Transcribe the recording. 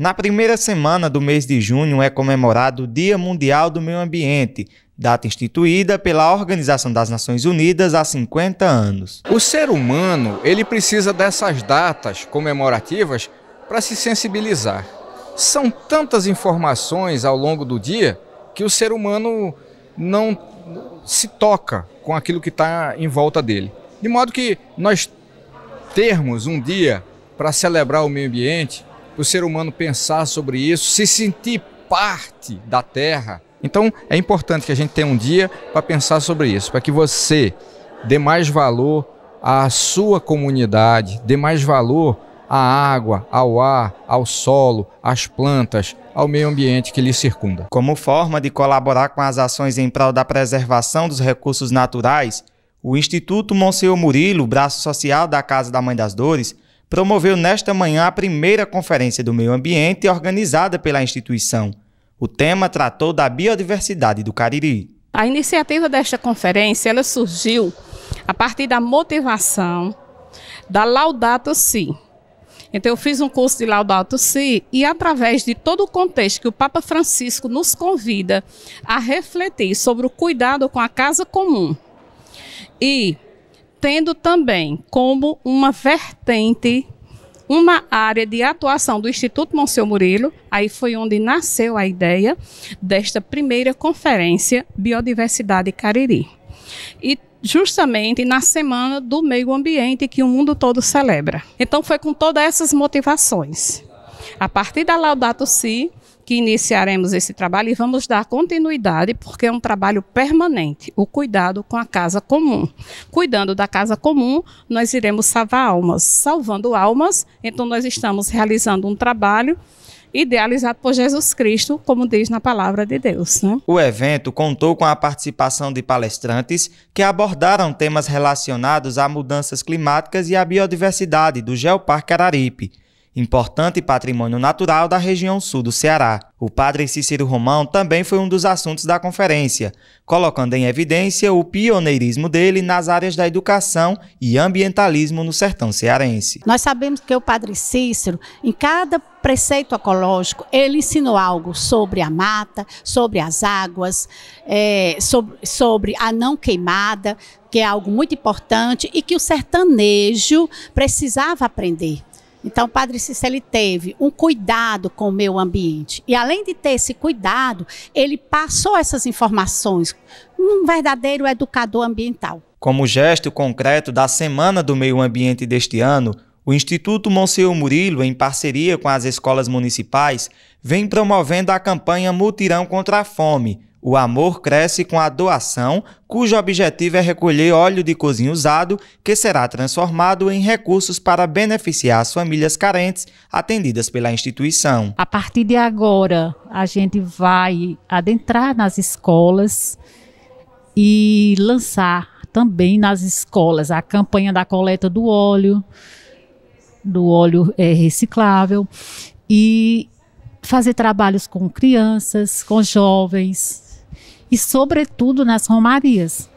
Na primeira semana do mês de junho é comemorado o Dia Mundial do Meio Ambiente, data instituída pela Organização das Nações Unidas há 50 anos. O ser humano, ele precisa dessas datas comemorativas para se sensibilizar. São tantas informações ao longo do dia que o ser humano não se toca com aquilo que está em volta dele. De modo que nós termos um dia para celebrar o meio ambiente, o ser humano pensar sobre isso, se sentir parte da Terra. Então é importante que a gente tenha um dia para pensar sobre isso, para que você dê mais valor à sua comunidade, dê mais valor à água, ao ar, ao solo, às plantas, ao meio ambiente que lhe circunda. Como forma de colaborar com as ações em prol da preservação dos recursos naturais, o Instituto Monsenhor Murilo, braço social da Casa da Mãe das Dores, promoveu nesta manhã a primeira conferência do meio ambiente organizada pela instituição. O tema tratou da biodiversidade do Cariri. A iniciativa desta conferência ela surgiu a partir da motivação da Laudato Si. Então eu fiz um curso de Laudato Si e através de todo o contexto que o Papa Francisco nos convida a refletir sobre o cuidado com a casa comum e tendo também como uma vertente uma área de atuação do Instituto Monsenhor Murilo, aí foi onde nasceu a ideia desta primeira conferência Biodiversidade Cariri. E justamente na semana do meio ambiente que o mundo todo celebra. Então foi com todas essas motivações. A partir da Laudato Si, que iniciaremos esse trabalho e vamos dar continuidade, porque é um trabalho permanente, o cuidado com a casa comum. Cuidando da casa comum, nós iremos salvar almas. Salvando almas, então nós estamos realizando um trabalho idealizado por Jesus Cristo, como diz na palavra de Deus. Né? O evento contou com a participação de palestrantes que abordaram temas relacionados a mudanças climáticas e à biodiversidade do Geoparque Araripe importante patrimônio natural da região sul do Ceará. O padre Cícero Romão também foi um dos assuntos da conferência, colocando em evidência o pioneirismo dele nas áreas da educação e ambientalismo no sertão cearense. Nós sabemos que o padre Cícero, em cada preceito ecológico, ele ensinou algo sobre a mata, sobre as águas, é, sobre, sobre a não queimada, que é algo muito importante e que o sertanejo precisava aprender então, o Padre Cícero ele teve um cuidado com o meio ambiente. E além de ter esse cuidado, ele passou essas informações. Um verdadeiro educador ambiental. Como gesto concreto da Semana do Meio Ambiente deste ano, o Instituto Monsenhor Murilo, em parceria com as escolas municipais, vem promovendo a campanha Mutirão contra a Fome, o amor cresce com a doação, cujo objetivo é recolher óleo de cozinha usado, que será transformado em recursos para beneficiar as famílias carentes atendidas pela instituição. A partir de agora, a gente vai adentrar nas escolas e lançar também nas escolas a campanha da coleta do óleo, do óleo é, reciclável, e fazer trabalhos com crianças, com jovens, e, sobretudo, nas romarias.